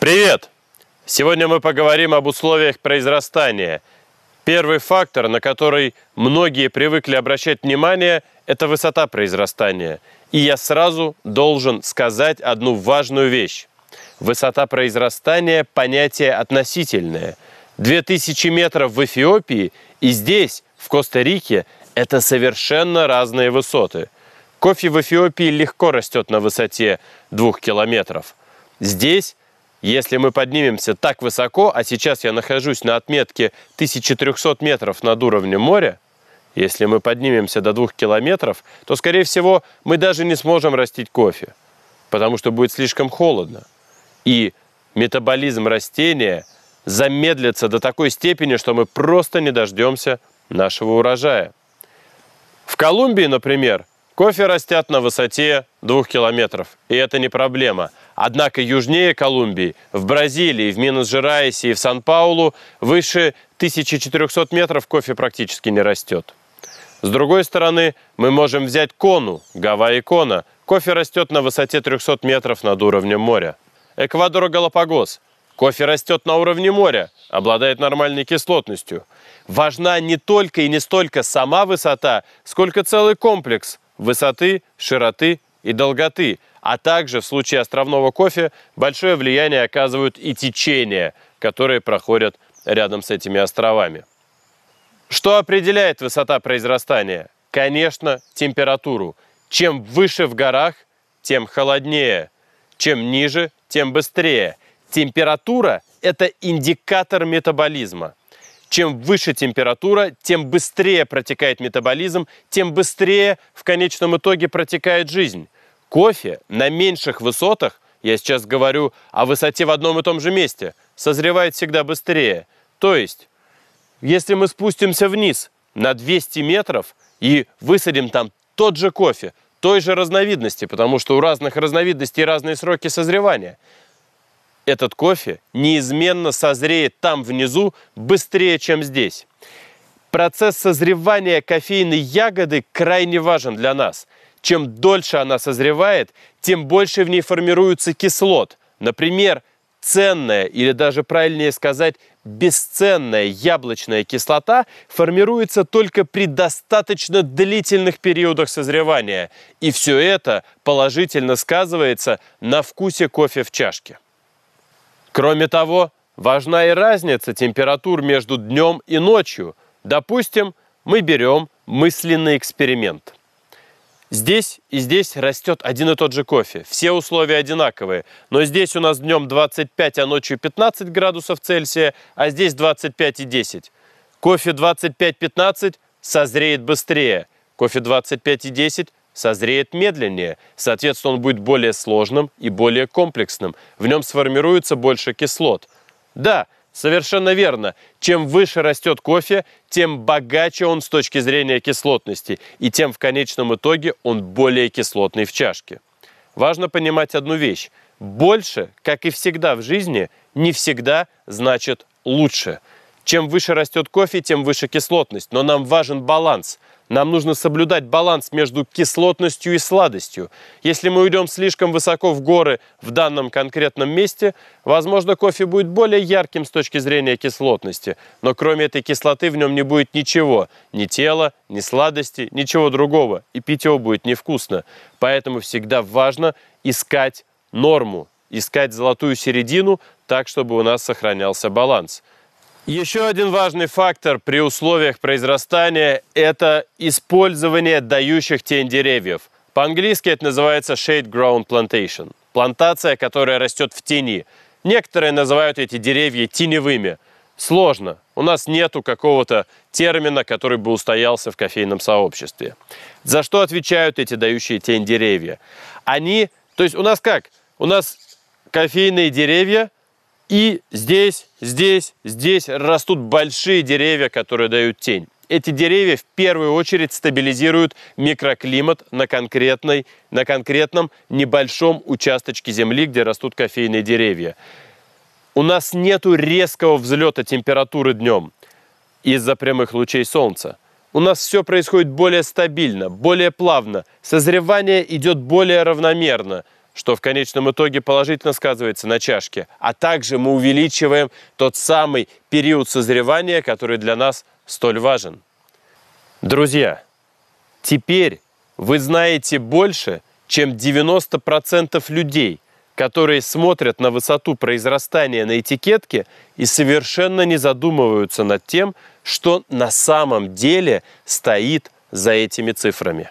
Привет! Сегодня мы поговорим об условиях произрастания. Первый фактор, на который многие привыкли обращать внимание, это высота произрастания. И я сразу должен сказать одну важную вещь. Высота произрастания – понятие относительное. 2000 метров в Эфиопии и здесь, в Коста-Рике, это совершенно разные высоты. Кофе в Эфиопии легко растет на высоте 2 километров. Здесь – если мы поднимемся так высоко, а сейчас я нахожусь на отметке 1300 метров над уровнем моря, если мы поднимемся до 2 километров, то, скорее всего, мы даже не сможем растить кофе, потому что будет слишком холодно. И метаболизм растения замедлится до такой степени, что мы просто не дождемся нашего урожая. В Колумбии, например, кофе растят на высоте 2 километров, и это не проблема – Однако южнее Колумбии, в Бразилии, в Минас-Жерайсе и в Сан-Паулу выше 1400 метров кофе практически не растет. С другой стороны, мы можем взять кону, Гавайи-кона. Кофе растет на высоте 300 метров над уровнем моря. Эквадор Галапагос. Кофе растет на уровне моря, обладает нормальной кислотностью. Важна не только и не столько сама высота, сколько целый комплекс высоты, широты и долготы, а также в случае островного кофе большое влияние оказывают и течения, которые проходят рядом с этими островами. Что определяет высота произрастания? Конечно, температуру. Чем выше в горах, тем холоднее. Чем ниже, тем быстрее. Температура – это индикатор метаболизма. Чем выше температура, тем быстрее протекает метаболизм, тем быстрее в конечном итоге протекает жизнь. Кофе на меньших высотах, я сейчас говорю о высоте в одном и том же месте, созревает всегда быстрее. То есть, если мы спустимся вниз на 200 метров и высадим там тот же кофе, той же разновидности, потому что у разных разновидностей разные сроки созревания, этот кофе неизменно созреет там внизу быстрее, чем здесь. Процесс созревания кофейной ягоды крайне важен для нас – чем дольше она созревает, тем больше в ней формируются кислот. Например, ценная или даже правильнее сказать бесценная яблочная кислота формируется только при достаточно длительных периодах созревания. И все это положительно сказывается на вкусе кофе в чашке. Кроме того, важна и разница температур между днем и ночью. Допустим, мы берем мысленный эксперимент – Здесь и здесь растет один и тот же кофе. Все условия одинаковые. Но здесь у нас днем 25, а ночью 15 градусов Цельсия, а здесь 25 и 10. Кофе 25-15 созреет быстрее. Кофе 25 и 10 созреет медленнее. Соответственно, он будет более сложным и более комплексным. В нем сформируется больше кислот. Да, Совершенно верно. Чем выше растет кофе, тем богаче он с точки зрения кислотности, и тем в конечном итоге он более кислотный в чашке. Важно понимать одну вещь. Больше, как и всегда в жизни, не всегда значит лучше – чем выше растет кофе, тем выше кислотность, но нам важен баланс. Нам нужно соблюдать баланс между кислотностью и сладостью. Если мы уйдем слишком высоко в горы в данном конкретном месте, возможно, кофе будет более ярким с точки зрения кислотности, но кроме этой кислоты в нем не будет ничего, ни тела, ни сладости, ничего другого, и пить его будет невкусно. Поэтому всегда важно искать норму, искать золотую середину так, чтобы у нас сохранялся баланс. Еще один важный фактор при условиях произрастания – это использование дающих тень деревьев. По-английски это называется shade grown plantation – плантация, которая растет в тени. Некоторые называют эти деревья теневыми. Сложно. У нас нету какого-то термина, который бы устоялся в кофейном сообществе. За что отвечают эти дающие тень деревья? Они, то есть у нас как? У нас кофейные деревья – и здесь, здесь, здесь растут большие деревья, которые дают тень. Эти деревья в первую очередь стабилизируют микроклимат на, конкретной, на конкретном небольшом участочке земли, где растут кофейные деревья. У нас нет резкого взлета температуры днем из-за прямых лучей солнца. У нас все происходит более стабильно, более плавно. Созревание идет более равномерно – что в конечном итоге положительно сказывается на чашке, а также мы увеличиваем тот самый период созревания, который для нас столь важен. Друзья, теперь вы знаете больше, чем 90% людей, которые смотрят на высоту произрастания на этикетке и совершенно не задумываются над тем, что на самом деле стоит за этими цифрами.